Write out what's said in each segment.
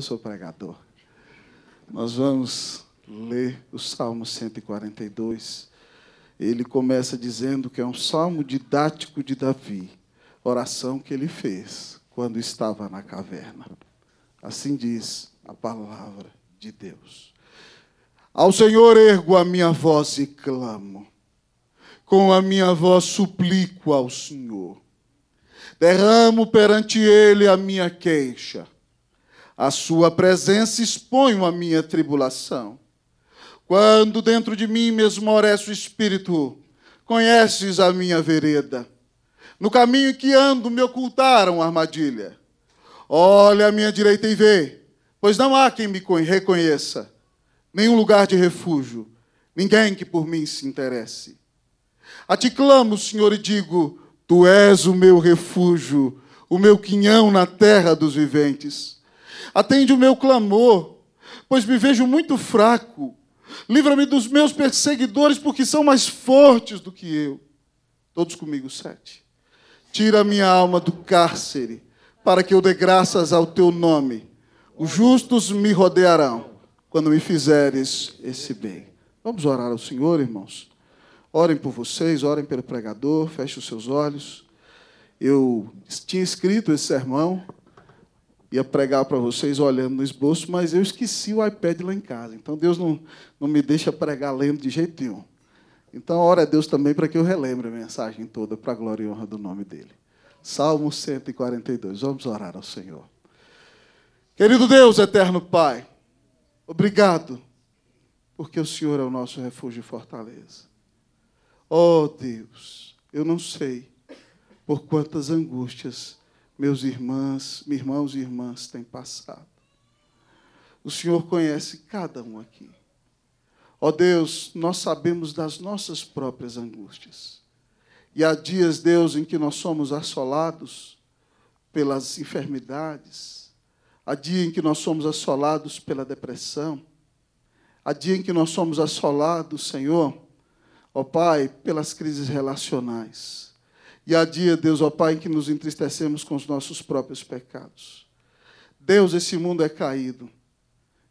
Eu sou pregador. Nós vamos ler o Salmo 142. Ele começa dizendo que é um salmo didático de Davi, oração que ele fez quando estava na caverna. Assim diz a palavra de Deus. Ao Senhor ergo a minha voz e clamo. Com a minha voz suplico ao Senhor. Derramo perante ele a minha queixa a sua presença expõe a minha tribulação. Quando dentro de mim mesmo mesmorece o espírito, conheces a minha vereda. No caminho que ando me ocultaram armadilha. Olha à minha direita e vê, pois não há quem me reconheça, nenhum lugar de refúgio, ninguém que por mim se interesse. A ti clamo, Senhor, e digo: Tu és o meu refúgio, o meu quinhão na terra dos viventes. Atende o meu clamor, pois me vejo muito fraco. Livra-me dos meus perseguidores, porque são mais fortes do que eu. Todos comigo, sete. Tira a minha alma do cárcere, para que eu dê graças ao teu nome. Os justos me rodearão quando me fizeres esse bem. Vamos orar ao Senhor, irmãos. Orem por vocês, orem pelo pregador, feche os seus olhos. Eu tinha escrito esse sermão, ia pregar para vocês olhando no esboço, mas eu esqueci o iPad lá em casa. Então Deus não, não me deixa pregar lendo de jeito nenhum. Então, ora a é Deus também para que eu relembre a mensagem toda para a glória e honra do nome dele. Salmo 142. Vamos orar ao Senhor. Querido Deus, eterno Pai, obrigado, porque o Senhor é o nosso refúgio e fortaleza. Oh Deus, eu não sei por quantas angústias meus irmãs, irmãos e irmãs têm passado. O Senhor conhece cada um aqui. Ó oh Deus, nós sabemos das nossas próprias angústias. E há dias, Deus, em que nós somos assolados pelas enfermidades, há dia em que nós somos assolados pela depressão, há dia em que nós somos assolados, Senhor, ó oh Pai, pelas crises relacionais. E dia, Deus, ó Pai, que nos entristecemos com os nossos próprios pecados. Deus, esse mundo é caído.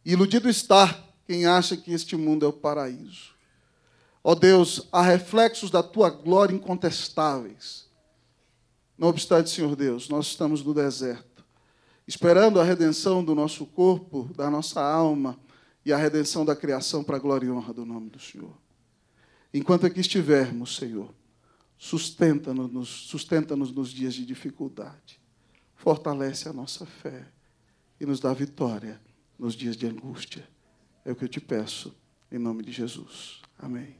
Iludido está quem acha que este mundo é o paraíso. Ó Deus, há reflexos da tua glória incontestáveis. Não obstante, Senhor Deus, nós estamos no deserto, esperando a redenção do nosso corpo, da nossa alma e a redenção da criação para a glória e honra do nome do Senhor. Enquanto aqui estivermos, Senhor, Sustenta-nos sustenta -nos, nos dias de dificuldade. Fortalece a nossa fé e nos dá vitória nos dias de angústia. É o que eu te peço, em nome de Jesus. Amém.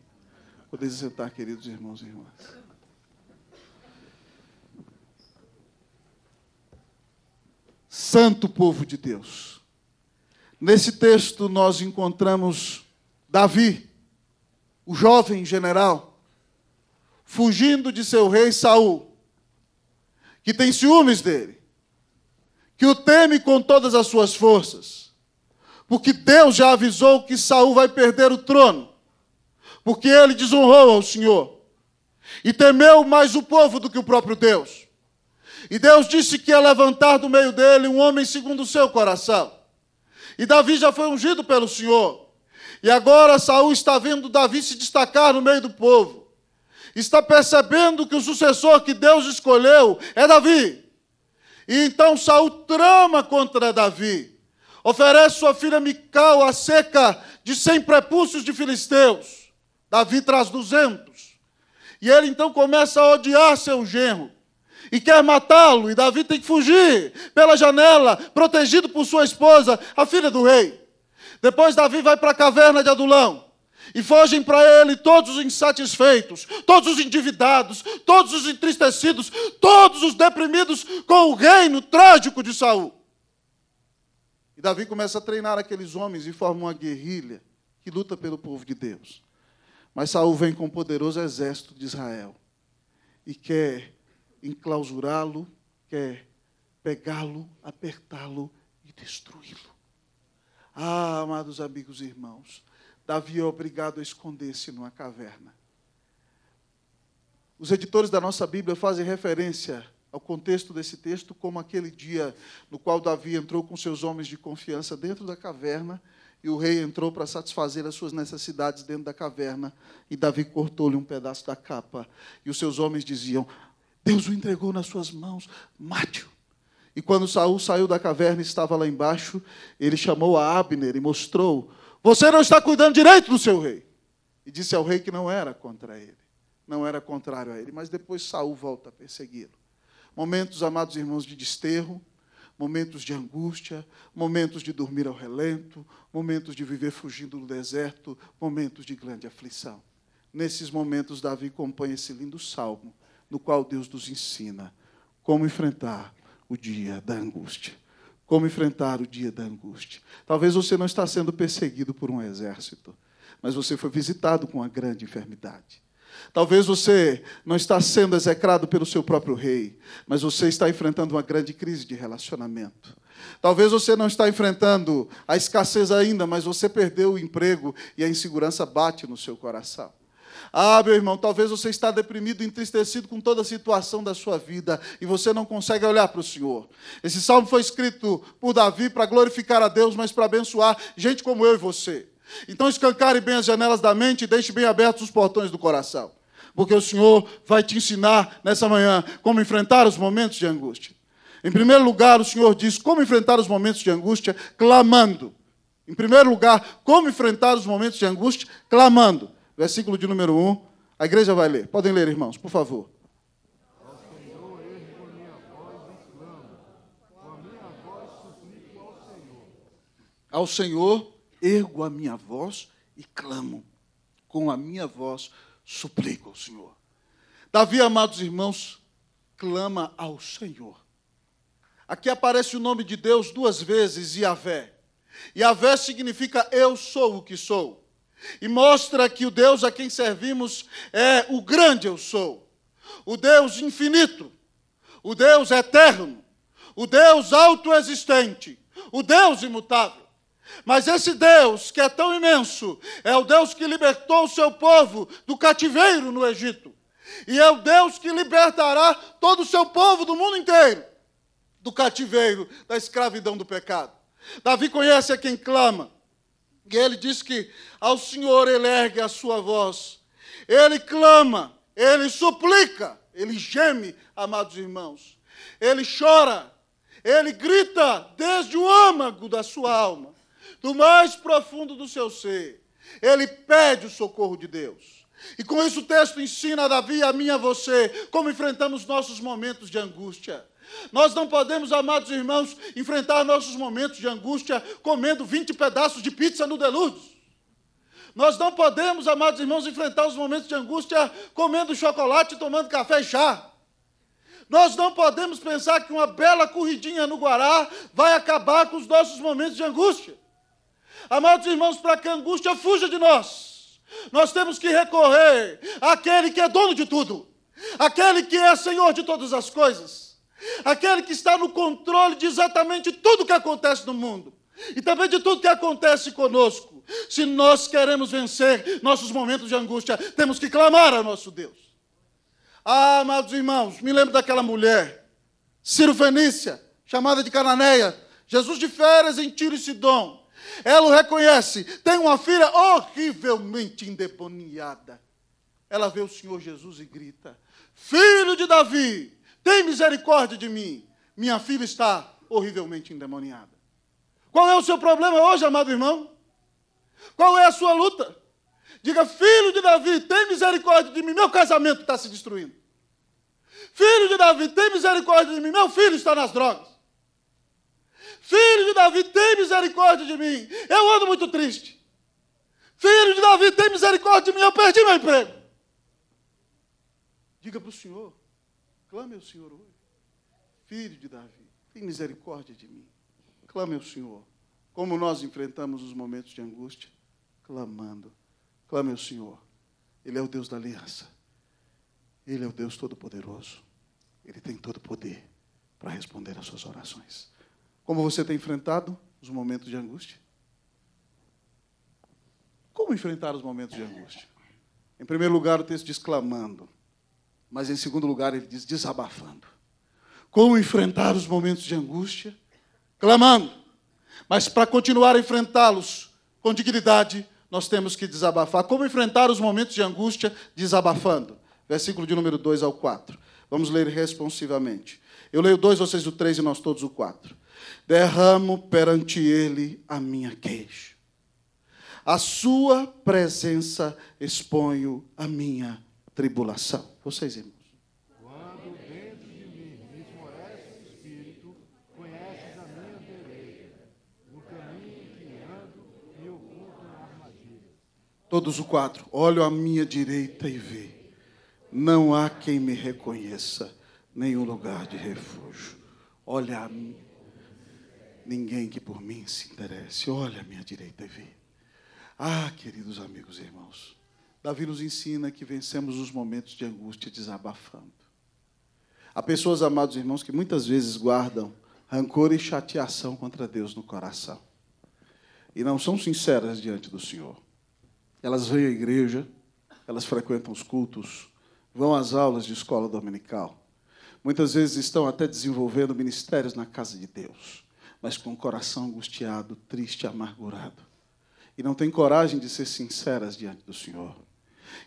Podeis sentar, queridos irmãos e irmãs. Santo povo de Deus. Nesse texto nós encontramos Davi, o jovem general, fugindo de seu rei Saul, que tem ciúmes dele, que o teme com todas as suas forças, porque Deus já avisou que Saul vai perder o trono, porque ele desonrou ao Senhor e temeu mais o povo do que o próprio Deus. E Deus disse que ia levantar do meio dele um homem segundo o seu coração. E Davi já foi ungido pelo Senhor. E agora Saul está vendo Davi se destacar no meio do povo está percebendo que o sucessor que Deus escolheu é Davi. E então Saul trama contra Davi. Oferece sua filha Mical a seca de 100 prepúcios de filisteus. Davi traz 200. E ele então começa a odiar seu genro e quer matá-lo. E Davi tem que fugir pela janela, protegido por sua esposa, a filha do rei. Depois Davi vai para a caverna de Adulão. E fogem para ele todos os insatisfeitos, todos os endividados, todos os entristecidos, todos os deprimidos com o reino trágico de Saul. E Davi começa a treinar aqueles homens e forma uma guerrilha que luta pelo povo de Deus. Mas Saul vem com o um poderoso exército de Israel e quer enclausurá-lo, quer pegá-lo, apertá-lo e destruí-lo. Ah, amados amigos e irmãos, Davi é obrigado a esconder-se numa caverna. Os editores da nossa Bíblia fazem referência ao contexto desse texto como aquele dia no qual Davi entrou com seus homens de confiança dentro da caverna e o rei entrou para satisfazer as suas necessidades dentro da caverna e Davi cortou-lhe um pedaço da capa e os seus homens diziam: Deus o entregou nas suas mãos, mate-o. E quando Saul saiu da caverna e estava lá embaixo, ele chamou a Abner e mostrou você não está cuidando direito do seu rei. E disse ao rei que não era contra ele, não era contrário a ele. Mas depois Saul volta a persegui-lo. Momentos, amados irmãos, de desterro, momentos de angústia, momentos de dormir ao relento, momentos de viver fugindo do deserto, momentos de grande aflição. Nesses momentos, Davi compõe esse lindo salmo, no qual Deus nos ensina como enfrentar o dia da angústia como enfrentar o dia da angústia. Talvez você não está sendo perseguido por um exército, mas você foi visitado com uma grande enfermidade. Talvez você não está sendo execrado pelo seu próprio rei, mas você está enfrentando uma grande crise de relacionamento. Talvez você não está enfrentando a escassez ainda, mas você perdeu o emprego e a insegurança bate no seu coração. Ah, meu irmão, talvez você está deprimido, entristecido com toda a situação da sua vida e você não consegue olhar para o Senhor. Esse salmo foi escrito por Davi para glorificar a Deus, mas para abençoar gente como eu e você. Então escancare bem as janelas da mente e deixe bem abertos os portões do coração, porque o Senhor vai te ensinar nessa manhã como enfrentar os momentos de angústia. Em primeiro lugar, o Senhor diz como enfrentar os momentos de angústia clamando. Em primeiro lugar, como enfrentar os momentos de angústia clamando versículo de número 1. A igreja vai ler. Podem ler, irmãos, por favor. Ao Senhor ergo a minha voz e clamo. Com a minha voz suplico ao Senhor. Davi, amados irmãos, clama ao Senhor. Aqui aparece o nome de Deus duas vezes, Yahvé. Yahvé significa eu sou o que sou. E mostra que o Deus a quem servimos é o grande eu sou, o Deus infinito, o Deus eterno, o Deus autoexistente, o Deus imutável. Mas esse Deus que é tão imenso é o Deus que libertou o seu povo do cativeiro no Egito. E é o Deus que libertará todo o seu povo do mundo inteiro do cativeiro, da escravidão do pecado. Davi conhece a quem clama. E ele diz que ao Senhor ele ergue a sua voz, ele clama, ele suplica, ele geme, amados irmãos, ele chora, ele grita desde o âmago da sua alma, do mais profundo do seu ser. Ele pede o socorro de Deus. E com isso o texto ensina a Davi, a mim, e a você, como enfrentamos nossos momentos de angústia. Nós não podemos, amados irmãos, enfrentar nossos momentos de angústia comendo 20 pedaços de pizza no Deludes. Nós não podemos, amados irmãos, enfrentar os momentos de angústia comendo chocolate, e tomando café e chá. Nós não podemos pensar que uma bela corridinha no Guará vai acabar com os nossos momentos de angústia. Amados irmãos, para que a angústia fuja de nós, nós temos que recorrer àquele que é dono de tudo, aquele que é senhor de todas as coisas Aquele que está no controle de exatamente tudo que acontece no mundo e também de tudo que acontece conosco. Se nós queremos vencer nossos momentos de angústia, temos que clamar ao nosso Deus. Ah, amados irmãos, me lembro daquela mulher, Ciro Fenícia, chamada de Cananeia, Jesus de férias em Tiro e Sidom. Ela o reconhece, tem uma filha horrivelmente endemoniada. Ela vê o Senhor Jesus e grita: Filho de Davi, tem misericórdia de mim. Minha filha está horrivelmente endemoniada. Qual é o seu problema hoje, amado irmão? Qual é a sua luta? Diga, filho de Davi, tem misericórdia de mim. Meu casamento está se destruindo. Filho de Davi, tem misericórdia de mim. Meu filho está nas drogas. Filho de Davi, tem misericórdia de mim. Eu ando muito triste. Filho de Davi, tem misericórdia de mim. Eu perdi meu emprego. Diga para o Senhor. Clame ao Senhor hoje. Filho de Davi, tem misericórdia de mim. Clame ao Senhor. Como nós enfrentamos os momentos de angústia? Clamando. Clame ao Senhor. Ele é o Deus da aliança. Ele é o Deus Todo-Poderoso. Ele tem todo o poder para responder às suas orações. Como você tem enfrentado os momentos de angústia? Como enfrentar os momentos de angústia? Em primeiro lugar, o texto diz clamando. Mas, em segundo lugar, ele diz desabafando. Como enfrentar os momentos de angústia? Clamando. Mas para continuar a enfrentá-los com dignidade, nós temos que desabafar. Como enfrentar os momentos de angústia? Desabafando. Versículo de número 2 ao 4. Vamos ler responsivamente. Eu leio 2, vocês o 3 e nós todos o 4. Derramo perante ele a minha queixa. A sua presença exponho a minha tribulação. Vocês, irmãos. Quando dentro de mim esmorece o espírito, conheces a minha beleza. No caminho que ando, e oculto na armadilha. Todos os quatro. Olho à minha direita e vê. Não há quem me reconheça, nenhum lugar de refúgio. Olha a mim. Ninguém que por mim se interesse. Olha à minha direita e vê. Ah, queridos amigos e irmãos. Davi nos ensina que vencemos os momentos de angústia desabafando. Há pessoas, amados irmãos, que muitas vezes guardam rancor e chateação contra Deus no coração. E não são sinceras diante do Senhor. Elas vêm à igreja, elas frequentam os cultos, vão às aulas de escola dominical. Muitas vezes estão até desenvolvendo ministérios na casa de Deus, mas com o coração angustiado, triste, amargurado. E não têm coragem de ser sinceras diante do Senhor.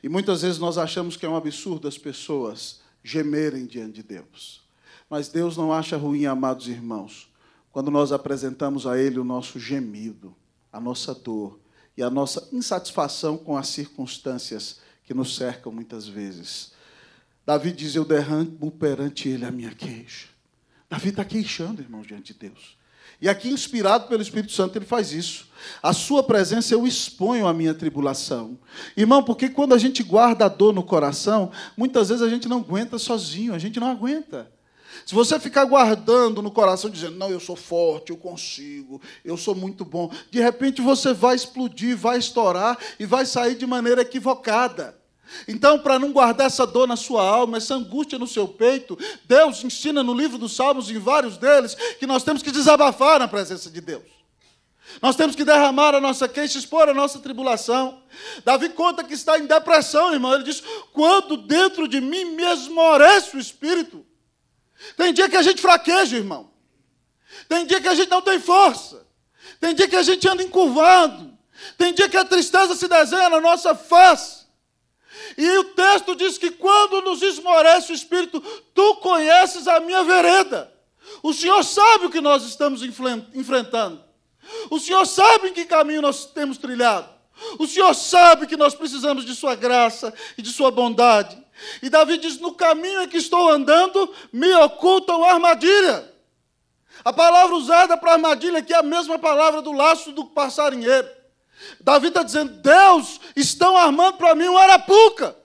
E muitas vezes nós achamos que é um absurdo as pessoas gemerem diante de Deus. Mas Deus não acha ruim, amados irmãos, quando nós apresentamos a Ele o nosso gemido, a nossa dor e a nossa insatisfação com as circunstâncias que nos cercam muitas vezes. Davi diz: Eu derramo perante Ele a minha queixa. Davi está queixando, irmão, diante de Deus. E aqui, inspirado pelo Espírito Santo, ele faz isso. A sua presença eu exponho a minha tribulação. Irmão, porque quando a gente guarda a dor no coração, muitas vezes a gente não aguenta sozinho, a gente não aguenta. Se você ficar guardando no coração, dizendo, não, eu sou forte, eu consigo, eu sou muito bom, de repente você vai explodir, vai estourar e vai sair de maneira equivocada. Então, para não guardar essa dor na sua alma, essa angústia no seu peito, Deus ensina no livro dos Salmos, em vários deles, que nós temos que desabafar na presença de Deus. Nós temos que derramar a nossa queixa, expor a nossa tribulação. Davi conta que está em depressão, irmão. Ele diz: Quando dentro de mim me esmorece o espírito. Tem dia que a gente fraqueja, irmão. Tem dia que a gente não tem força. Tem dia que a gente anda encurvado. Tem dia que a tristeza se desenha na nossa face. E o texto diz que quando nos esmorece o espírito, tu conheces a minha vereda. O Senhor sabe o que nós estamos enfrentando. O Senhor sabe em que caminho nós temos trilhado. O Senhor sabe que nós precisamos de Sua graça e de Sua bondade. E Davi diz: No caminho em que estou andando, me ocultam armadilha. A palavra usada para armadilha aqui é a mesma palavra do laço do passarinheiro. Davi está dizendo: Deus, estão armando para mim um arapuca.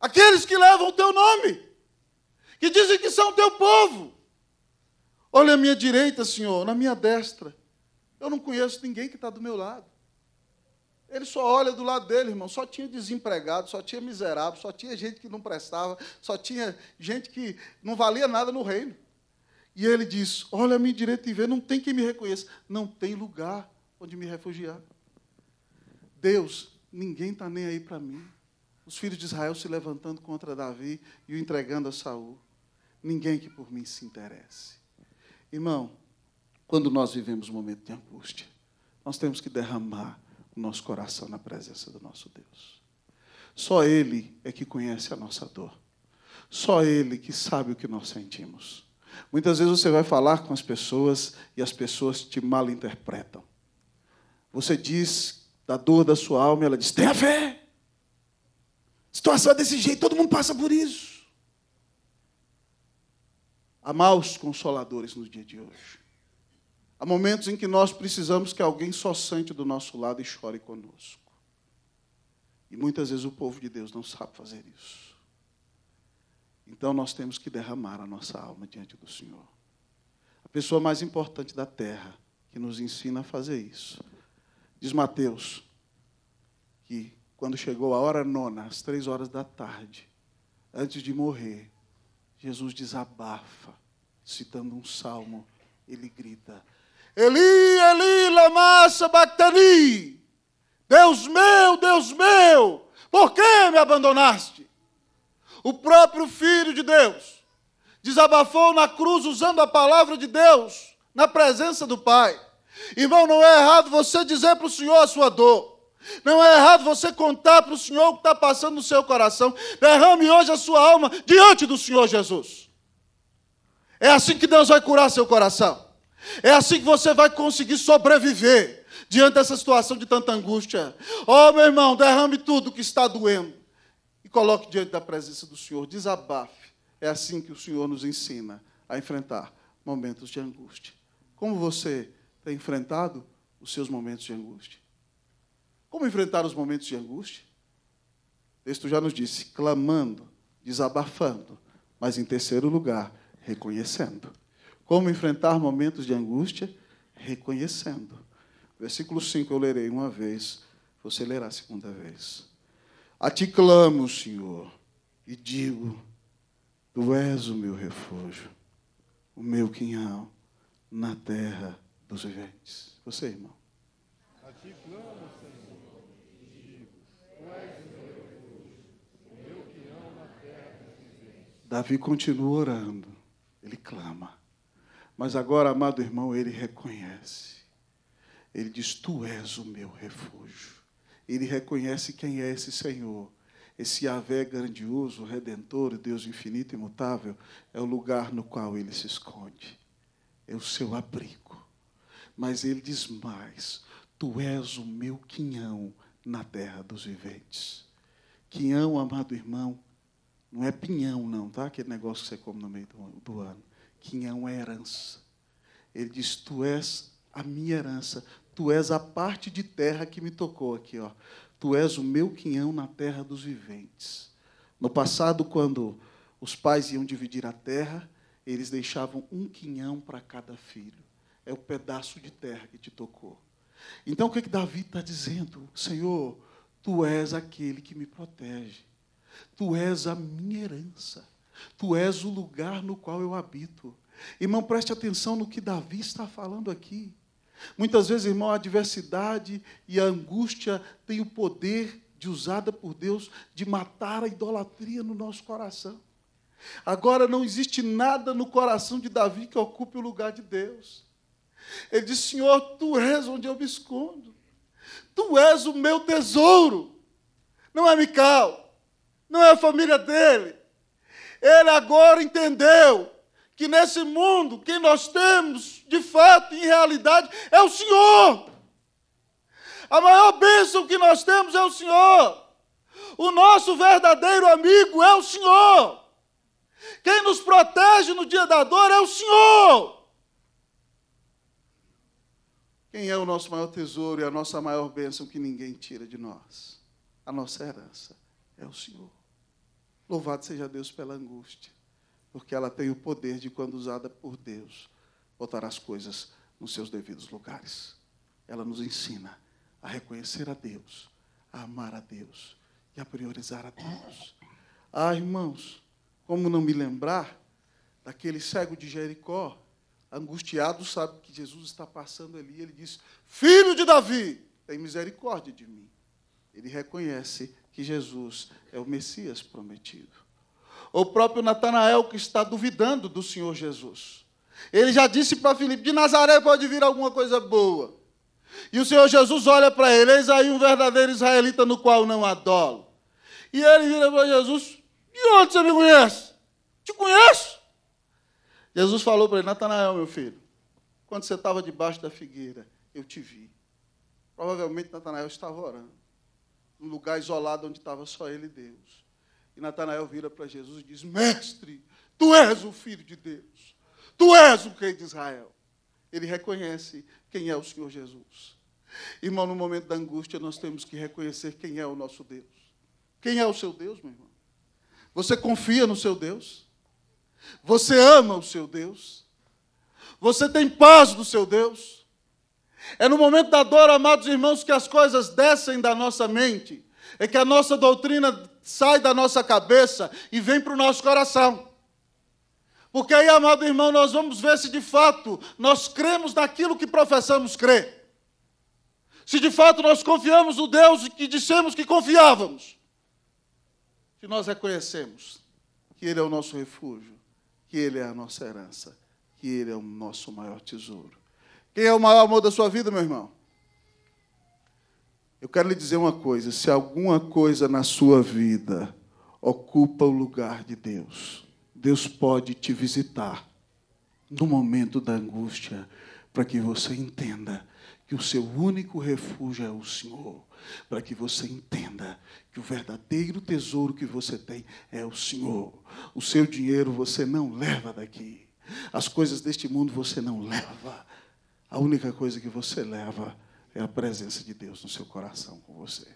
Aqueles que levam o teu nome, que dizem que são teu povo. Olha à minha direita, Senhor, na minha destra. Eu não conheço ninguém que está do meu lado. Ele só olha do lado dele, irmão. Só tinha desempregado, só tinha miserável, só tinha gente que não prestava, só tinha gente que não valia nada no reino. E ele diz: Olha à minha direita e vê, não tem quem me reconheça, não tem lugar onde me refugiar. Deus, ninguém está nem aí para mim. Os filhos de Israel se levantando contra Davi e o entregando a Saul. Ninguém que por mim se interesse. Irmão, quando nós vivemos um momento de angústia, nós temos que derramar o nosso coração na presença do nosso Deus. Só Ele é que conhece a nossa dor. Só Ele que sabe o que nós sentimos. Muitas vezes você vai falar com as pessoas e as pessoas te malinterpretam. Você diz da dor da sua alma, ela diz: tenha fé. A situação é desse jeito, todo mundo passa por isso. Há maus consoladores no dia de hoje. Há momentos em que nós precisamos que alguém só sente do nosso lado e chore conosco. E muitas vezes o povo de Deus não sabe fazer isso. Então nós temos que derramar a nossa alma diante do Senhor. A pessoa mais importante da terra que nos ensina a fazer isso Diz Mateus que quando chegou a hora nona, às três horas da tarde, antes de morrer, Jesus desabafa, citando um salmo, ele grita: Eli, Eli, lama Bactani, Deus meu, Deus meu, por que me abandonaste? O próprio Filho de Deus desabafou na cruz usando a palavra de Deus na presença do Pai. Irmão, não é errado você dizer para o Senhor a sua dor. Não é errado você contar para o Senhor o que está passando no seu coração. Derrame hoje a sua alma diante do Senhor Jesus. É assim que Deus vai curar seu coração. É assim que você vai conseguir sobreviver diante dessa situação de tanta angústia. Oh, meu irmão, derrame tudo o que está doendo e coloque diante da presença do Senhor. Desabafe. É assim que o Senhor nos ensina a enfrentar momentos de angústia. Como você tem enfrentado os seus momentos de angústia? Como enfrentar os momentos de angústia? O texto já nos disse: clamando, desabafando, mas em terceiro lugar, reconhecendo. Como enfrentar momentos de angústia? Reconhecendo. Versículo 5 eu lerei uma vez, você lerá a segunda vez. A ti clamo, Senhor, e digo: Tu és o meu refúgio, o meu quinhão na terra dos viventes. Você, irmão. A ti clamo, Senhor, e digo: Tu és o meu refúgio, o meu peão na terra Davi continua orando, ele clama. Mas agora, amado irmão, ele reconhece. Ele diz: Tu és o meu refúgio. Ele reconhece quem é esse Senhor. Esse Avé grandioso, redentor, Deus infinito e imutável, é o lugar no qual ele se esconde. É o seu abrigo. Mas ele diz mais: Tu és o meu quinhão na terra dos viventes. Quinhão, amado irmão, não é pinhão, não, tá? Aquele negócio que você come no meio do, do ano. Quinhão é herança. Ele diz: Tu és a minha herança, tu és a parte de terra que me tocou aqui, ó. Tu és o meu quinhão na terra dos viventes. No passado, quando os pais iam dividir a terra, eles deixavam um quinhão para cada filho é o pedaço de terra que te tocou. Então o que, é que Davi está dizendo? Senhor, tu és aquele que me protege, tu és a minha herança, tu és o lugar no qual eu habito. Irmão, preste atenção no que Davi está falando aqui. Muitas vezes, irmão, a adversidade e a angústia têm o poder de usada por Deus de matar a idolatria no nosso coração. Agora não existe nada no coração de Davi que ocupe o lugar de Deus. Ele diz: Senhor, tu és onde eu me escondo. Tu és o meu tesouro. Não é Mical, não é a família dele. Ele agora entendeu que nesse mundo quem nós temos, de fato, em realidade, é o Senhor. A maior bênção que nós temos é o Senhor. O nosso verdadeiro amigo é o Senhor. Quem nos protege no dia da dor é o Senhor. Quem é o nosso maior tesouro e a nossa maior bênção que ninguém tira de nós? A nossa herança é o Senhor. Louvado seja Deus pela angústia, porque ela tem o poder de, quando usada por Deus, botar as coisas nos seus devidos lugares. Ela nos ensina a reconhecer a Deus, a amar a Deus e a priorizar a Deus. Ah, irmãos, como não me lembrar daquele cego de Jericó angustiado, sabe que Jesus está passando ali. Ele diz: Filho de Davi, tem misericórdia de mim. Ele reconhece que Jesus é o Messias prometido. O próprio Natanael que está duvidando do Senhor Jesus. Ele já disse para Filipe: de Nazaré pode vir alguma coisa boa. E o Senhor Jesus olha para ele: eis aí um verdadeiro israelita no qual não adoro. E ele vira para Jesus: de onde você me conhece? Te conheço? Jesus falou para ele: Natanael, meu filho, quando você estava debaixo da figueira, eu te vi. Provavelmente Natanael estava orando, num lugar isolado onde estava só ele e Deus. E Natanael vira para Jesus e diz: Mestre, tu és o filho de Deus, tu és o rei de Israel. Ele reconhece quem é o Senhor Jesus. Irmão, no momento da angústia, nós temos que reconhecer quem é o nosso Deus. Quem é o seu Deus, meu irmão? Você confia no seu Deus? Você ama o seu Deus. Você tem paz do seu Deus. É no momento da dor, amados irmãos, que as coisas descem da nossa mente. É que a nossa doutrina sai da nossa cabeça e vem para o nosso coração. Porque aí, amado irmão, nós vamos ver se de fato nós cremos naquilo que professamos crer. Se de fato nós confiamos no Deus que dissemos que confiávamos. Se nós reconhecemos que Ele é o nosso refúgio, que Ele é a nossa herança, que Ele é o nosso maior tesouro. Quem é o maior amor da sua vida, meu irmão? Eu quero lhe dizer uma coisa: se alguma coisa na sua vida ocupa o lugar de Deus, Deus pode te visitar no momento da angústia, para que você entenda que o seu único refúgio é o Senhor, para que você entenda que o verdadeiro tesouro que você tem é o Senhor. O seu dinheiro você não leva daqui. As coisas deste mundo você não leva. A única coisa que você leva é a presença de Deus no seu coração com você.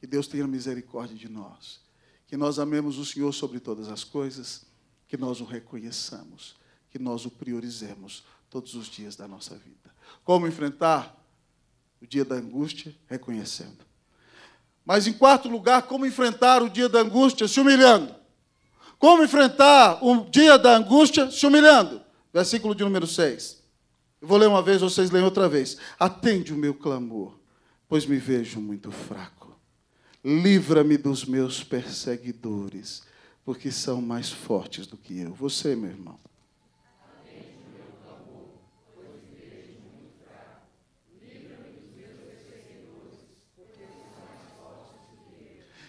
Que Deus tenha misericórdia de nós. Que nós amemos o Senhor sobre todas as coisas. Que nós o reconheçamos. Que nós o priorizemos todos os dias da nossa vida. Como enfrentar o dia da angústia? Reconhecendo. Mas, em quarto lugar, como enfrentar o dia da angústia? Se humilhando. Como enfrentar o dia da angústia? Se humilhando. Versículo de número 6. Eu vou ler uma vez, vocês leem outra vez. Atende o meu clamor, pois me vejo muito fraco. Livra-me dos meus perseguidores, porque são mais fortes do que eu. Você, meu irmão,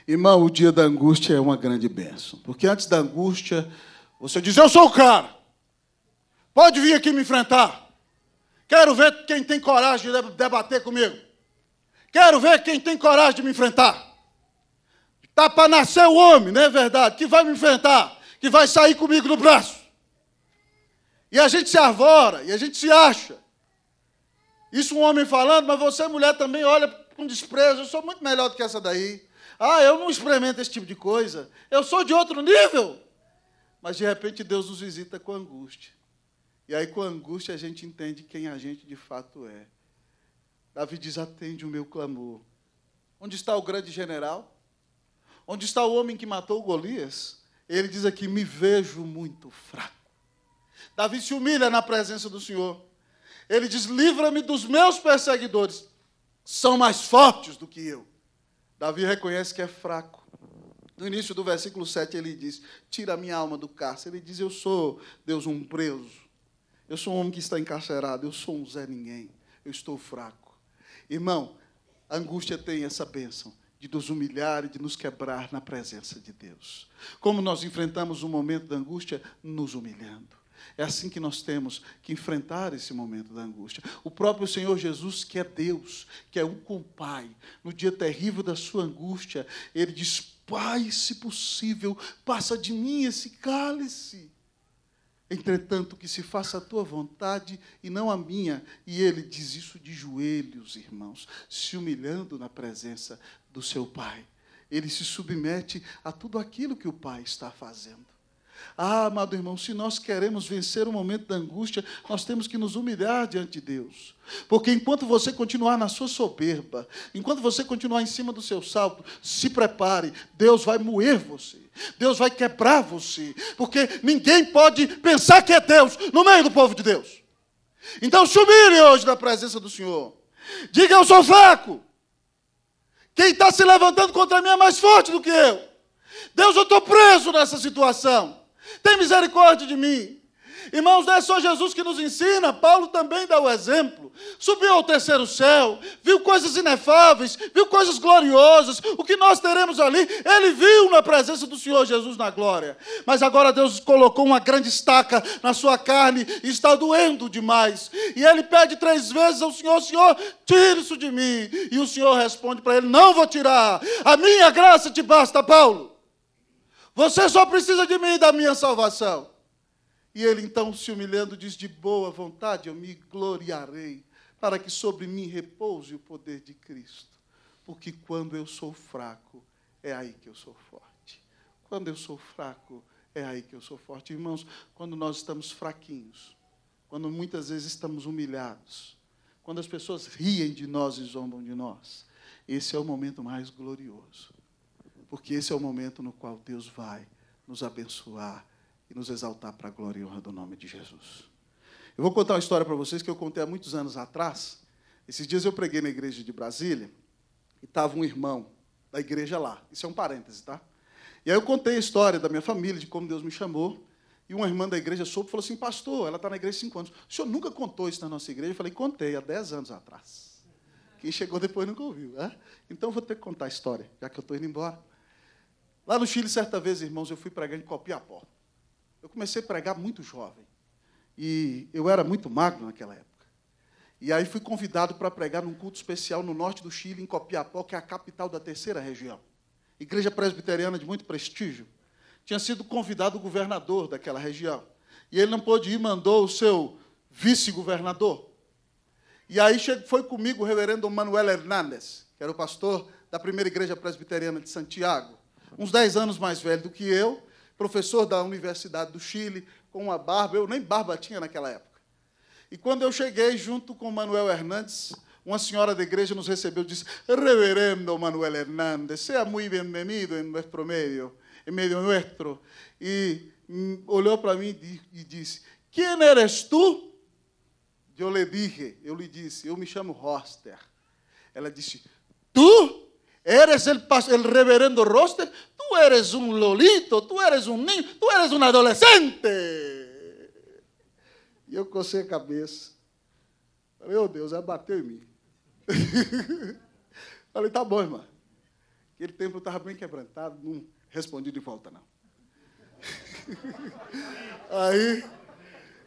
Irmão, o dia da angústia é uma grande bênção. Porque antes da angústia, você diz: Eu sou o cara. Pode vir aqui me enfrentar. Quero ver quem tem coragem de debater comigo. Quero ver quem tem coragem de me enfrentar. Está para nascer o homem, não é verdade? Que vai me enfrentar, que vai sair comigo no braço. E a gente se arvora, e a gente se acha. Isso um homem falando, mas você, mulher, também olha com desprezo. Eu sou muito melhor do que essa daí. Ah, eu não experimento esse tipo de coisa. Eu sou de outro nível. Mas de repente Deus nos visita com angústia. E aí com angústia a gente entende quem a gente de fato é. Davi diz: atende o meu clamor. Onde está o grande general? Onde está o homem que matou Golias? Ele diz aqui: me vejo muito fraco. Davi se humilha na presença do Senhor. Ele diz: livra-me dos meus perseguidores. São mais fortes do que eu. Davi reconhece que é fraco. No início do versículo 7, ele diz: Tira a minha alma do cárcere. Ele diz: Eu sou, Deus, um preso. Eu sou um homem que está encarcerado. Eu sou um Zé Ninguém. Eu estou fraco. Irmão, a angústia tem essa bênção de nos humilhar e de nos quebrar na presença de Deus. Como nós enfrentamos o um momento da angústia? Nos humilhando. É assim que nós temos que enfrentar esse momento da angústia. O próprio Senhor Jesus, que é Deus, que é um com Pai, no dia terrível da sua angústia, ele diz: Pai, se possível, passa de mim esse cálice. Entretanto, que se faça a tua vontade e não a minha. E ele diz isso de joelhos, irmãos, se humilhando na presença do seu Pai. Ele se submete a tudo aquilo que o Pai está fazendo. Ah, amado irmão, se nós queremos vencer o momento da angústia, nós temos que nos humilhar diante de Deus. Porque enquanto você continuar na sua soberba, enquanto você continuar em cima do seu salto, se prepare, Deus vai moer você, Deus vai quebrar você, porque ninguém pode pensar que é Deus no meio do povo de Deus. Então se humilhe hoje da presença do Senhor. Diga, eu sou fraco. Quem está se levantando contra mim é mais forte do que eu. Deus, eu estou preso nessa situação. Tem misericórdia de mim. Irmãos, não é só Jesus que nos ensina, Paulo também dá o exemplo. Subiu ao terceiro céu, viu coisas inefáveis, viu coisas gloriosas. O que nós teremos ali, ele viu na presença do Senhor Jesus na glória. Mas agora Deus colocou uma grande estaca na sua carne e está doendo demais. E ele pede três vezes ao Senhor: Senhor, tire isso de mim. E o Senhor responde para ele: Não vou tirar, a minha graça te basta, Paulo. Você só precisa de mim e da minha salvação. E ele então, se humilhando, diz: De boa vontade eu me gloriarei, para que sobre mim repouse o poder de Cristo. Porque quando eu sou fraco, é aí que eu sou forte. Quando eu sou fraco, é aí que eu sou forte. Irmãos, quando nós estamos fraquinhos, quando muitas vezes estamos humilhados, quando as pessoas riem de nós e zombam de nós, esse é o momento mais glorioso porque esse é o momento no qual Deus vai nos abençoar e nos exaltar para a glória e honra do nome de Jesus. Eu vou contar uma história para vocês que eu contei há muitos anos atrás. Esses dias eu preguei na igreja de Brasília e estava um irmão da igreja lá. Isso é um parêntese, tá? E aí eu contei a história da minha família, de como Deus me chamou. E uma irmã da igreja soube e falou assim: Pastor, ela está na igreja há cinco anos. O senhor nunca contou isso na nossa igreja? Eu falei: Contei, há dez anos atrás. Quem chegou depois nunca ouviu. Né? Então eu vou ter que contar a história, já que eu estou indo embora. Lá no Chile, certa vez, irmãos, eu fui pregar em Copiapó. Eu comecei a pregar muito jovem. E eu era muito magro naquela época. E aí fui convidado para pregar num culto especial no norte do Chile, em Copiapó, que é a capital da terceira região. Igreja presbiteriana de muito prestígio. Tinha sido convidado o governador daquela região. E ele não pôde ir, mandou o seu vice-governador. E aí foi comigo o reverendo Manuel Hernández, que era o pastor da primeira igreja presbiteriana de Santiago uns 10 anos mais velho do que eu, professor da Universidade do Chile, com uma barba, eu nem barba tinha naquela época. E quando eu cheguei junto com Manuel Hernandes, uma senhora da igreja nos recebeu e disse: Reverendo Manuel Hernández, seja muito bem-vindo em nosso meio, em meio nosso. E hum, olhou para mim e disse: Quem eres tu? Eu lhe dije, eu lhe disse, eu me chamo Roster. Ela disse: Tu? ¿Eres el, el reverendo Roster? Tú eres un lolito, tú eres un niño, tú eres un adolescente. E eu cocei a cabeça. Meu Deus, ela bateu em mim. Falei, tá bom, irmã. Aquele tempo eu estava bem quebrantado, não respondi de volta, não. Aí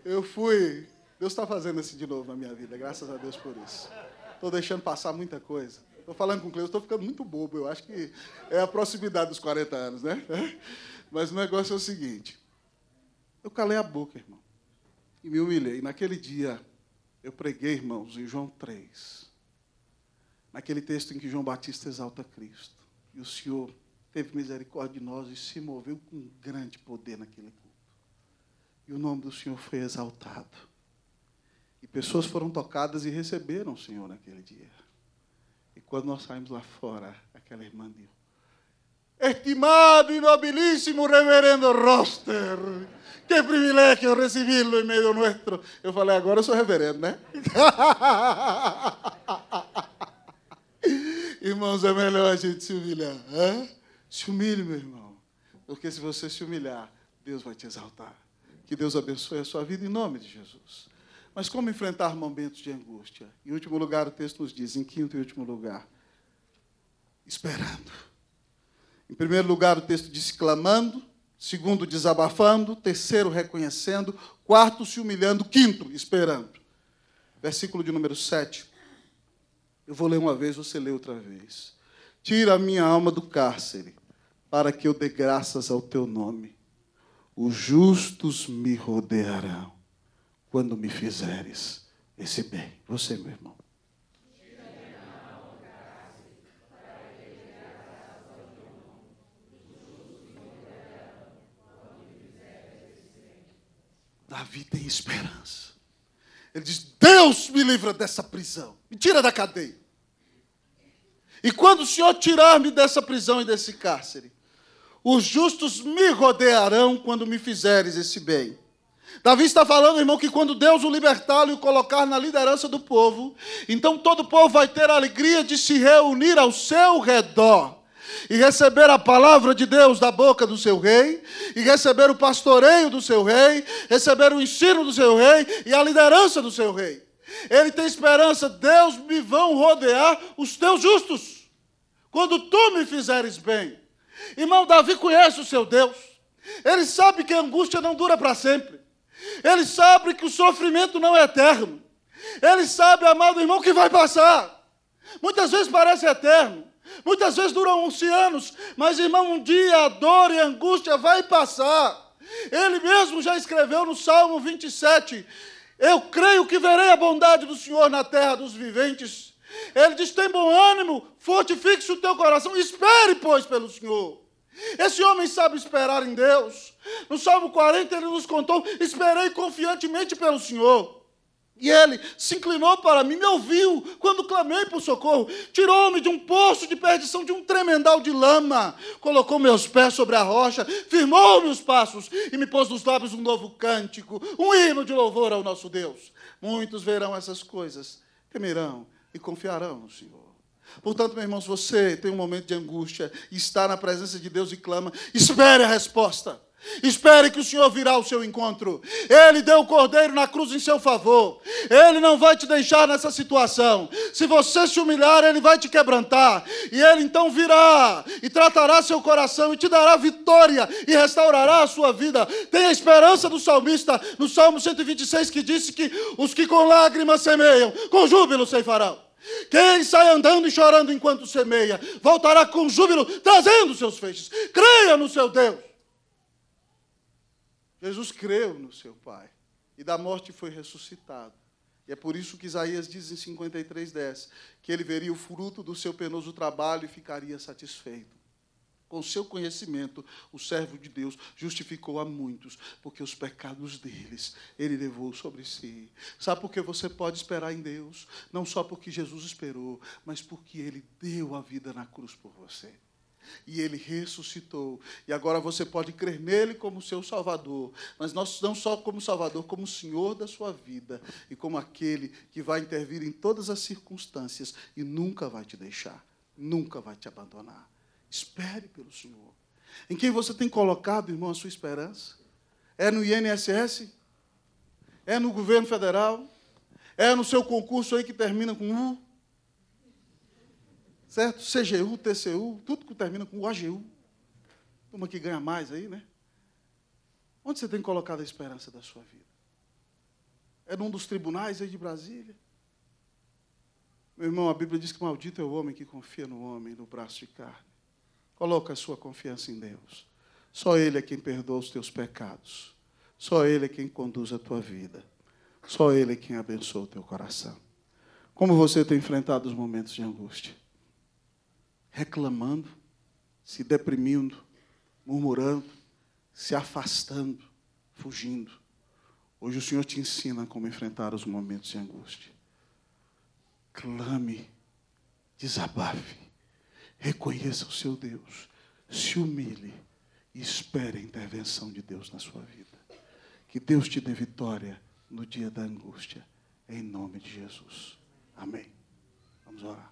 eu fui. Deus está fazendo isso de novo na minha vida, graças a Deus por isso. Estou deixando passar muita coisa. Estou falando com o Cleusa, estou ficando muito bobo. Eu acho que é a proximidade dos 40 anos, né? Mas o negócio é o seguinte. Eu calei a boca, irmão. E me humilhei. Naquele dia, eu preguei, irmãos, em João 3. Naquele texto em que João Batista exalta Cristo. E o Senhor teve misericórdia de nós e se moveu com grande poder naquele culto. E o nome do Senhor foi exaltado. E pessoas foram tocadas e receberam o Senhor naquele dia. Quando nós saímos lá fora, aquela irmã disse: Estimado e nobilíssimo reverendo Roster, que privilégio recebê-lo em meio nosso. Eu falei: agora eu sou reverendo, né? Irmãos, é melhor a gente se humilhar. Hein? Se humilhe, meu irmão. Porque se você se humilhar, Deus vai te exaltar. Que Deus abençoe a sua vida em nome de Jesus. Mas como enfrentar momentos de angústia? Em último lugar, o texto nos diz, em quinto e último lugar, esperando. Em primeiro lugar, o texto diz clamando, segundo, desabafando, terceiro, reconhecendo, quarto, se humilhando, quinto, esperando. Versículo de número 7. Eu vou ler uma vez, você lê outra vez. Tira a minha alma do cárcere, para que eu dê graças ao teu nome. Os justos me rodearão quando me fizeres esse bem. Você, meu irmão. Davi tem esperança. Ele diz: Deus me livra dessa prisão, me tira da cadeia. E quando o Senhor tirar-me dessa prisão e desse cárcere, os justos me rodearão quando me fizeres esse bem. Davi está falando, irmão, que quando Deus o libertar e o colocar na liderança do povo, então todo o povo vai ter a alegria de se reunir ao seu redor e receber a palavra de Deus da boca do seu rei, e receber o pastoreio do seu rei, receber o ensino do seu rei e a liderança do seu rei. Ele tem esperança, Deus me vão rodear os teus justos, quando tu me fizeres bem. Irmão, Davi conhece o seu Deus, ele sabe que a angústia não dura para sempre. Ele sabe que o sofrimento não é eterno. Ele sabe, amado irmão, que vai passar. Muitas vezes parece eterno. Muitas vezes duram 11 anos. Mas, irmão, um dia a dor e a angústia vai passar. Ele mesmo já escreveu no Salmo 27. Eu creio que verei a bondade do Senhor na terra dos viventes. Ele diz: tem bom ânimo, fortifique-se o teu coração, espere, pois, pelo Senhor. Esse homem sabe esperar em Deus. No Salmo 40 ele nos contou: Esperei confiantemente pelo Senhor. E ele se inclinou para mim, me ouviu quando clamei por socorro, tirou-me de um poço de perdição, de um tremendal de lama, colocou meus pés sobre a rocha, firmou-me os passos e me pôs nos lábios um novo cântico, um hino de louvor ao nosso Deus. Muitos verão essas coisas, temerão e confiarão no Senhor. Portanto, meu irmão, se você tem um momento de angústia, está na presença de Deus e clama, espere a resposta. Espere que o Senhor virá ao seu encontro. Ele deu o cordeiro na cruz em seu favor. Ele não vai te deixar nessa situação. Se você se humilhar, ele vai te quebrantar. E ele então virá e tratará seu coração e te dará vitória e restaurará a sua vida. Tem a esperança do salmista no Salmo 126 que disse que os que com lágrimas semeiam, com júbilo ceifarão. Quem sai andando e chorando enquanto semeia, voltará com júbilo, trazendo seus feixes. Creia no seu Deus. Jesus creu no seu Pai e da morte foi ressuscitado. E é por isso que Isaías diz em 53:10 que ele veria o fruto do seu penoso trabalho e ficaria satisfeito com seu conhecimento, o servo de Deus justificou a muitos, porque os pecados deles ele levou sobre si. Sabe por que você pode esperar em Deus? Não só porque Jesus esperou, mas porque ele deu a vida na cruz por você. E ele ressuscitou. E agora você pode crer nele como seu Salvador, mas não só como Salvador, como Senhor da sua vida e como aquele que vai intervir em todas as circunstâncias e nunca vai te deixar, nunca vai te abandonar. Espere pelo Senhor. Em quem você tem colocado, irmão, a sua esperança? É no INSS? É no governo federal? É no seu concurso aí que termina com U? Certo? CGU, TCU, tudo que termina com OGU. Uma que ganha mais aí, né? Onde você tem colocado a esperança da sua vida? É num dos tribunais aí de Brasília? Meu irmão, a Bíblia diz que maldito é o homem que confia no homem, no braço de carne. Coloca a sua confiança em Deus. Só Ele é quem perdoa os teus pecados. Só Ele é quem conduz a tua vida. Só Ele é quem abençoa o teu coração. Como você tem enfrentado os momentos de angústia? Reclamando, se deprimindo, murmurando, se afastando, fugindo. Hoje o Senhor te ensina como enfrentar os momentos de angústia. Clame, desabafe Reconheça o seu Deus, se humilhe e espere a intervenção de Deus na sua vida. Que Deus te dê vitória no dia da angústia, em nome de Jesus. Amém. Vamos orar.